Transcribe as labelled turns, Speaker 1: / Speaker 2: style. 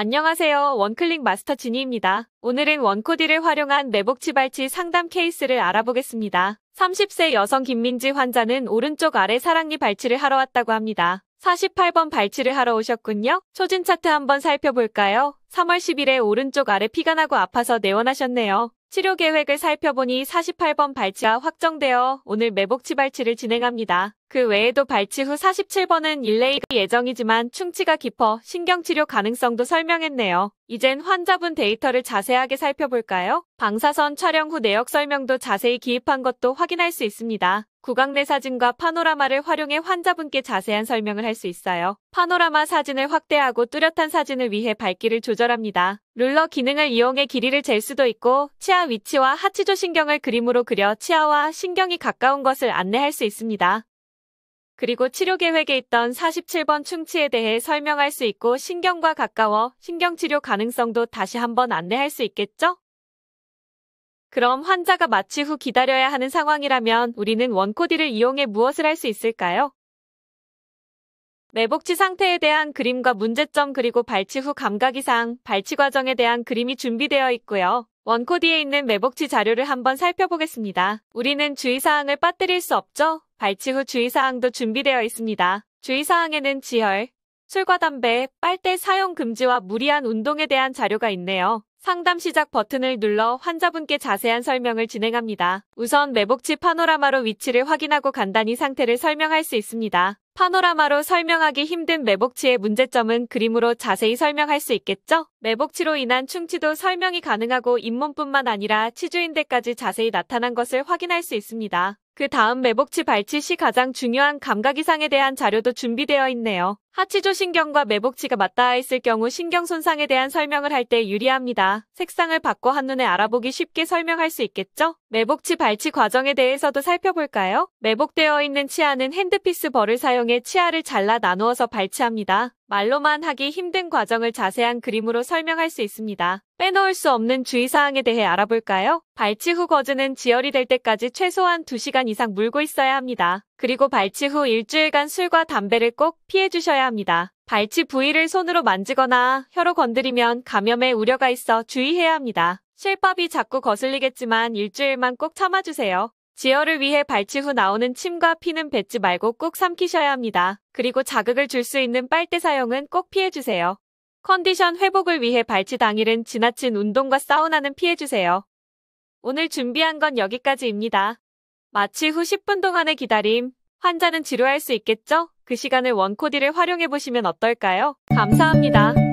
Speaker 1: 안녕하세요. 원클릭 마스터 진이입니다. 오늘은 원코디를 활용한 매복치발치 상담 케이스를 알아보겠습니다. 30세 여성 김민지 환자는 오른쪽 아래 사랑니 발치를 하러 왔다고 합니다. 48번 발치를 하러 오셨군요. 초진 차트 한번 살펴볼까요? 3월 10일에 오른쪽 아래 피가 나고 아파서 내원하셨네요. 치료 계획을 살펴보니 48번 발치가 확정되어 오늘 매복치 발치를 진행합니다. 그 외에도 발치 후 47번은 일레이 예정이지만 충치가 깊어 신경치료 가능성도 설명했네요. 이젠 환자분 데이터를 자세하게 살펴볼까요? 방사선 촬영 후 내역 설명도 자세히 기입한 것도 확인할 수 있습니다. 구강내 사진과 파노라마를 활용해 환자분께 자세한 설명을 할 수 있어요. 파노라마 사진을 확대하고 뚜렷한 사진을 위해 밝기를 조절합니다. 룰러 기능을 이용해 길이를 잴 수도 있고 치아 위치와 하치조 신경을 그림으로 그려 치아와 신경이 가까운 것을 안내할 수 있습니다. 그리고 치료 계획에 있던 47번 충치에 대해 설명할 수 있고 신경과 가까워 신경치료 가능성도 다시 한번 안내할 수 있겠죠? 그럼 환자가 마취 후 기다려야 하는 상황이라면 우리는 원코디를 이용해 무엇을 할 수 있을까요? 매복치 상태에 대한 그림과 문제점 그리고 발치 후 감각 이상, 발치 과정에 대한 그림이 준비되어 있고요. 원코디에 있는 매복치 자료를 한번 살펴보겠습니다. 우리는 주의사항을 빠뜨릴 수 없죠? 발치 후 주의사항도 준비되어 있습니다. 주의사항에는 지혈, 술과 담배, 빨대 사용 금지와 무리한 운동에 대한 자료가 있네요. 상담 시작 버튼을 눌러 환자분께 자세한 설명을 진행합니다. 우선 매복치 파노라마로 위치를 확인하고 간단히 상태를 설명할 수 있습니다. 파노라마로 설명하기 힘든 매복치의 문제점은 그림으로 자세히 설명할 수 있겠죠? 매복치로 인한 충치도 설명이 가능하고 잇몸뿐만 아니라 치주인대까지 자세히 나타난 것을 확인할 수 있습니다. 그 다음 매복치 발치 시 가장 중요한 감각 이상에 대한 자료도 준비되어 있네요. 하치조 신경과 매복치가 맞닿아 있을 경우 신경 손상에 대한 설명을 할 때 유리합니다. 색상을 바꿔 한눈에 알아보기 쉽게 설명할 수 있겠죠? 매복치 발치 과정에 대해서도 살펴볼까요? 매복되어 있는 치아는 핸드피스 벌을 사용해 치아를 잘라 나누어서 발치합니다. 말로만 하기 힘든 과정을 자세한 그림으로 설명할 수 있습니다. 빼놓을 수 없는 주의사항에 대해 알아볼까요? 발치 후 거즈는 지혈이 될 때까지 최소한 2시간 이상 물고 있어야 합니다. 그리고 발치 후 일주일간 술과 담배를 꼭 피해주셔야 합니다. 발치 부위를 손으로 만지거나 혀로 건드리면 감염의 우려가 있어 주의해야 합니다. 실밥이 자꾸 거슬리겠지만 일주일만 꼭 참아주세요. 지혈을 위해 발치 후 나오는 침과 피는 뱉지 말고 꼭 삼키셔야 합니다. 그리고 자극을 줄 수 있는 빨대 사용은 꼭 피해주세요. 컨디션 회복을 위해 발치 당일은 지나친 운동과 사우나는 피해주세요. 오늘 준비한 건 여기까지입니다. 마취 후 10분 동안의 기다림, 환자는 지루할 수 있겠죠? 그 시간을 원코디를 활용해보시면 어떨까요? 감사합니다.